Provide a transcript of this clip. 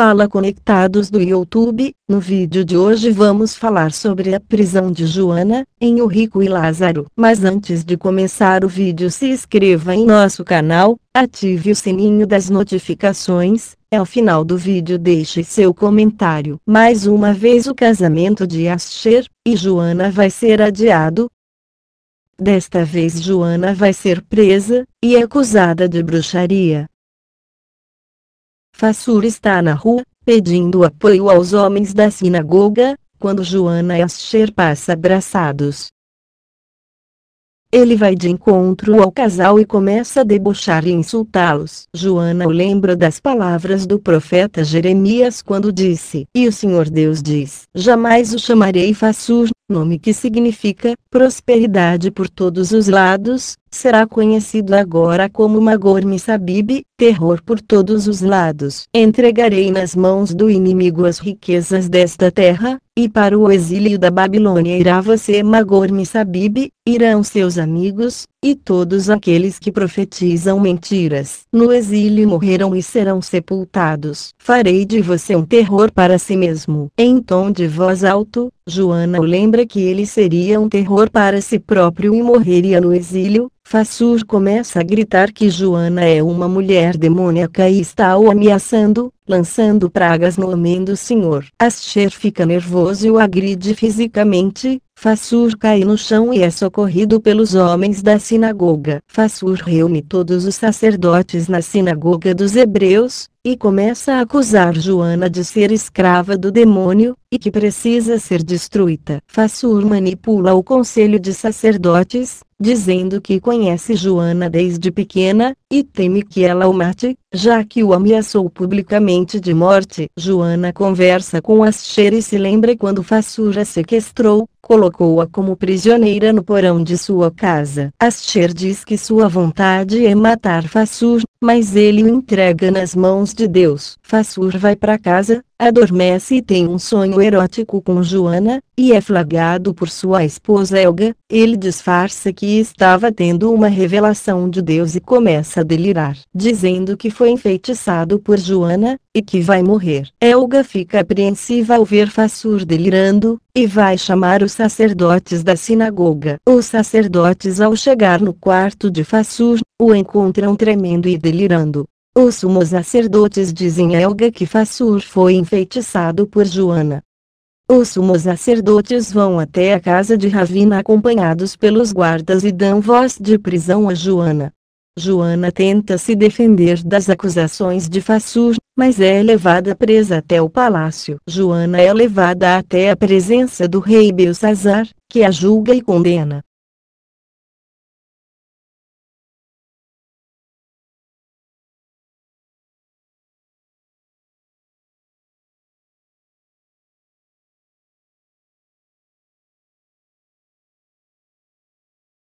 Fala conectados do YouTube, no vídeo de hoje vamos falar sobre a prisão de Joana, em O Rico e Lázaro. Mas antes de começar o vídeo se inscreva em nosso canal, ative o sininho das notificações, ao final do vídeo deixe seu comentário. Mais uma vez o casamento de Asher e Joana vai ser adiado, Desta vez Joana vai ser presa, e acusada de bruxaria. Fassur está na rua, pedindo apoio aos homens da sinagoga, quando Joana e Asher passa abraçados. Ele vai de encontro ao casal e começa a debochar e insultá-los. Joana lembra das palavras do profeta Jeremias quando disse: E o Senhor Deus diz: Jamais o chamarei Fassur, nome que significa prosperidade por todos os lados, será conhecido agora como Magor Missabib, terror por todos os lados. Entregarei nas mãos do inimigo as riquezas desta terra, e para o exílio da Babilônia irá você Magor-Missabib, irão seus amigos, e todos aqueles que profetizam mentiras. No exílio morreram e serão sepultados. Farei de você um terror para si mesmo. Em tom de voz alto, Joana lembra que ele seria um terror para si próprio e morreria no exílio, Fassur começa a gritar que Joana é uma mulher demoníaca e está o ameaçando, lançando pragas no homem do senhor. Asher fica nervoso e o agride fisicamente, Fassur cai no chão e é socorrido pelos homens da sinagoga. Fassur reúne todos os sacerdotes na sinagoga dos hebreus, e começa a acusar Joana de ser escrava do demônio, e que precisa ser destruída. Fassur manipula o conselho de sacerdotes, dizendo que conhece Joana desde pequena, e teme que ela o mate, já que o ameaçou publicamente de morte. Joana conversa com Asher e se lembra quando a sequestrou, colocou-a como prisioneira no porão de sua casa. Asher diz que sua vontade é matar Fassur, mas ele o entrega nas mãos de Deus. Fassur vai para casa, adormece e tem um sonho erótico com Joana, e é flagrado por sua esposa Elga, ele disfarça que estava tendo uma revelação de Deus e começa a delirar, dizendo que foi enfeitiçado por Joana, e que vai morrer. Elga fica apreensiva ao ver Fassur delirando, e vai chamar os sacerdotes da sinagoga. Os sacerdotes ao chegar no quarto de Fassur, o encontram tremendo e delirando. Os sumos sacerdotes dizem a Helga que Fassur foi enfeitiçado por Joana. Os sumos sacerdotes vão até a casa de Ravina acompanhados pelos guardas e dão voz de prisão a Joana. Joana tenta se defender das acusações de Fassur, mas é levada presa até o palácio. Joana é levada até a presença do rei Belsazar, que a julga e condena.